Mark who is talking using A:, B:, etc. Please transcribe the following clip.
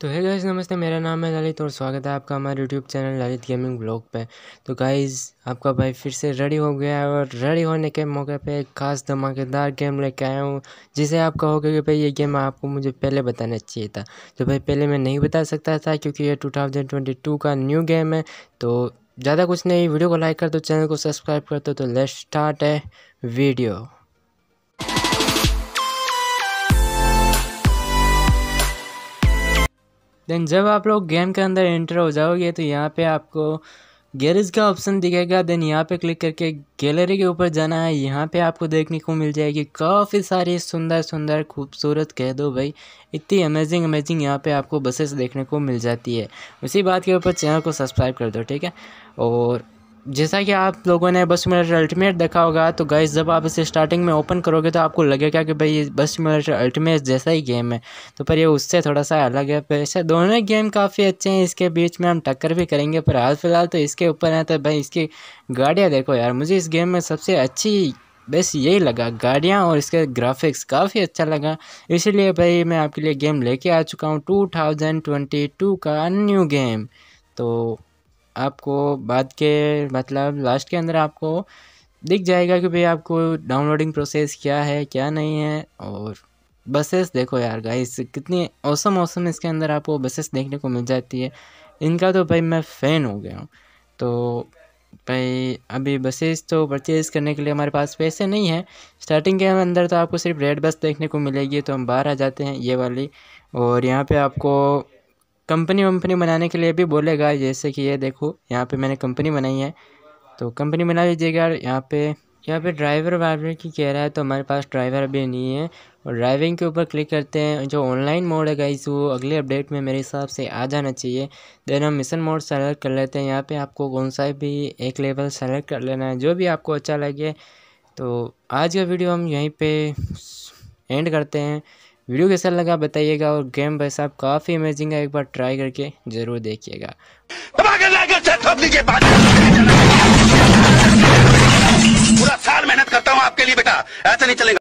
A: तो है गाइज नमस्ते मेरा नाम है ललित और स्वागत है आपका हमारे YouTube channel Lalit gaming blog पे तो गाइज आपका भाई फिर से रेडी हो गया है और रेडी होने के मौके पे एक खास धमाकेदार गेम लेके आया हूँ जिसे आप कहोगे कि भाई ये गेम आपको मुझे पहले बताना चाहिए था तो भाई पहले मैं नहीं बता सकता था क्योंकि ये टू का न्यू गेम है तो ज़्यादा कुछ नहीं वीडियो को लाइक कर दो चैनल को सब्सक्राइब कर दो तो लेट स्टार्ट है वीडियो देन जब आप लोग गेम के अंदर एंटर हो जाओगे तो यहाँ पे आपको गैरेज का ऑप्शन दिखेगा देन यहाँ पे क्लिक करके गैलरी के ऊपर जाना है यहाँ पे आपको देखने को मिल जाएगी काफ़ी सारी सुंदर सुंदर खूबसूरत कह दो भाई इतनी अमेजिंग अमेजिंग यहाँ पे आपको बसेस देखने को मिल जाती है उसी बात के ऊपर चैनल को सब्सक्राइब कर दो ठीक है और जैसा कि आप लोगों ने बस मिलेटर अल्टीमेट देखा होगा तो गाइस जब आप इसे स्टार्टिंग में ओपन करोगे तो आपको लगेगा कि भाई ये बस मिलेटर अल्टीमेट जैसा ही गेम है तो पर ये उससे थोड़ा सा अलग है वैसे दोनों गेम काफ़ी अच्छे हैं इसके बीच में हम टक्कर भी करेंगे पर हाल फिलहाल तो इसके ऊपर है तो भाई इसकी गाड़ियाँ देखो यार मुझे इस गेम में सबसे अच्छी बस यही लगा गाड़ियाँ और इसके ग्राफिक्स काफ़ी अच्छा लगा इसीलिए भाई मैं आपके लिए गेम लेके आ चुका हूँ टू थाउजेंड ट्वेंटी टू का न्यू गेम तो आपको बाद के मतलब लास्ट के अंदर आपको दिख जाएगा कि भाई आपको डाउनलोडिंग प्रोसेस क्या है क्या नहीं है और बसेस देखो यार गाइस कितनी औसम औसम इसके अंदर आपको बसेस देखने को मिल जाती है इनका तो भाई मैं फ़ैन हो गया हूँ तो भाई अभी बसेस तो परचेज़ करने के लिए हमारे पास पैसे नहीं हैं स्टार्टिंग के अंदर तो आपको सिर्फ रेड बस देखने को मिलेगी तो हम बाहर आ जाते हैं ये वाली और यहाँ पे आपको कंपनी वंपनी बनाने के लिए भी बोलेगा जैसे कि ये देखो यहाँ पे मैंने कंपनी बनाई है तो कंपनी बना लीजिएगा यहाँ पे यहाँ पे ड्राइवर वाइवर की कह रहा है तो हमारे पास ड्राइवर अभी नहीं है और ड्राइविंग के ऊपर क्लिक करते हैं जो ऑनलाइन मोड है गाइस वो अगले अपडेट में मेरे हिसाब से आ जाना चाहिए देन हम मिशन मोड सेलेक्ट कर लेते हैं यहाँ पे आपको कौन सा भी एक लेवल सेलेक्ट कर लेना है जो भी आपको अच्छा लगे तो आज का वीडियो हम यहीं पर एंड करते हैं वीडियो कैसा लगा बताइएगा और गेम भाई आप काफ़ी अमेजिंग है एक बार ट्राई करके ज़रूर देखिएगा पूरा साल मेहनत करता हूँ आपके लिए बेटा ऐसा नहीं चलेगा